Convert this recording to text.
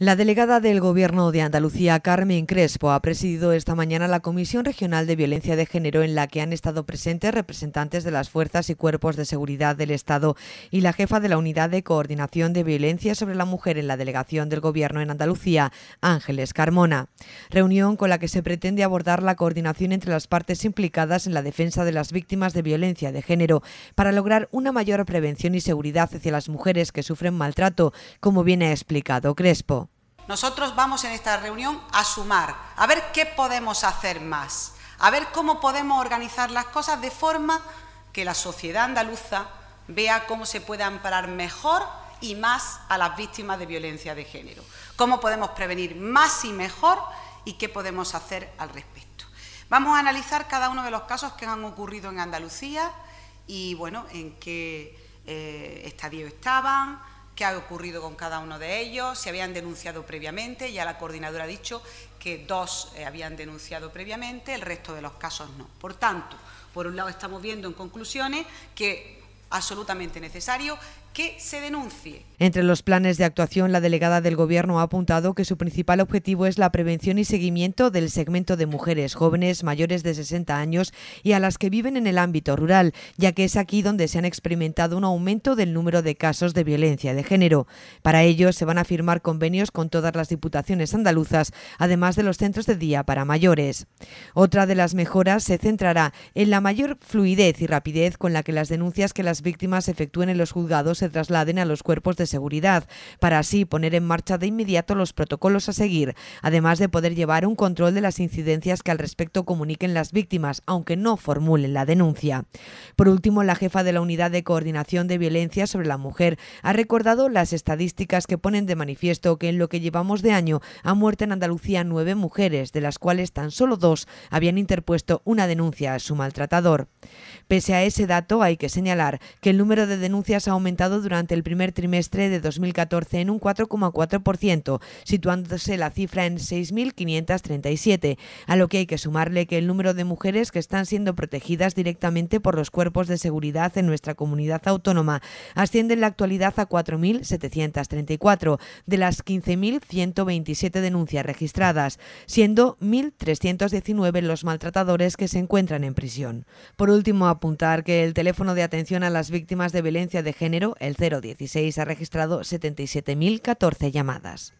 La delegada del Gobierno de Andalucía, Carmen Crespo, ha presidido esta mañana la Comisión Regional de Violencia de Género en la que han estado presentes representantes de las fuerzas y cuerpos de seguridad del Estado y la jefa de la Unidad de Coordinación de Violencia sobre la Mujer en la Delegación del Gobierno en Andalucía, Ángeles Carmona. Reunión con la que se pretende abordar la coordinación entre las partes implicadas en la defensa de las víctimas de violencia de género para lograr una mayor prevención y seguridad hacia las mujeres que sufren maltrato, como bien ha explicado Crespo. Nosotros vamos en esta reunión a sumar, a ver qué podemos hacer más, a ver cómo podemos organizar las cosas de forma que la sociedad andaluza vea cómo se puede amparar mejor y más a las víctimas de violencia de género, cómo podemos prevenir más y mejor y qué podemos hacer al respecto. Vamos a analizar cada uno de los casos que han ocurrido en Andalucía y, bueno, en qué eh, estadio estaban, qué ha ocurrido con cada uno de ellos, ...si habían denunciado previamente, ya la coordinadora ha dicho que dos eh, habían denunciado previamente, el resto de los casos no. Por tanto, por un lado estamos viendo en conclusiones que absolutamente necesario que se denuncie. Entre los planes de actuación, la delegada del Gobierno ha apuntado que su principal objetivo es la prevención y seguimiento del segmento de mujeres jóvenes mayores de 60 años y a las que viven en el ámbito rural, ya que es aquí donde se han experimentado un aumento del número de casos de violencia de género. Para ello, se van a firmar convenios con todas las diputaciones andaluzas, además de los centros de día para mayores. Otra de las mejoras se centrará en la mayor fluidez y rapidez con la que las denuncias que las víctimas efectúen en los juzgados se trasladen a los cuerpos de seguridad, para así poner en marcha de inmediato los protocolos a seguir, además de poder llevar un control de las incidencias que al respecto comuniquen las víctimas, aunque no formulen la denuncia. Por último, la jefa de la Unidad de Coordinación de Violencia sobre la Mujer ha recordado las estadísticas que ponen de manifiesto que en lo que llevamos de año han muerto en Andalucía nueve mujeres, de las cuales tan solo dos habían interpuesto una denuncia a su maltratador. Pese a ese dato, hay que señalar que el número de denuncias ha aumentado durante el primer trimestre de 2014 en un 4,4%, situándose la cifra en 6.537, a lo que hay que sumarle que el número de mujeres que están siendo protegidas directamente por los cuerpos de seguridad en nuestra comunidad autónoma asciende en la actualidad a 4.734, de las 15.127 denuncias registradas, siendo 1.319 los maltratadores que se encuentran en prisión. Por último, apuntar que el teléfono de atención a las víctimas de violencia de género, el 016 ha registrado 77.014 llamadas.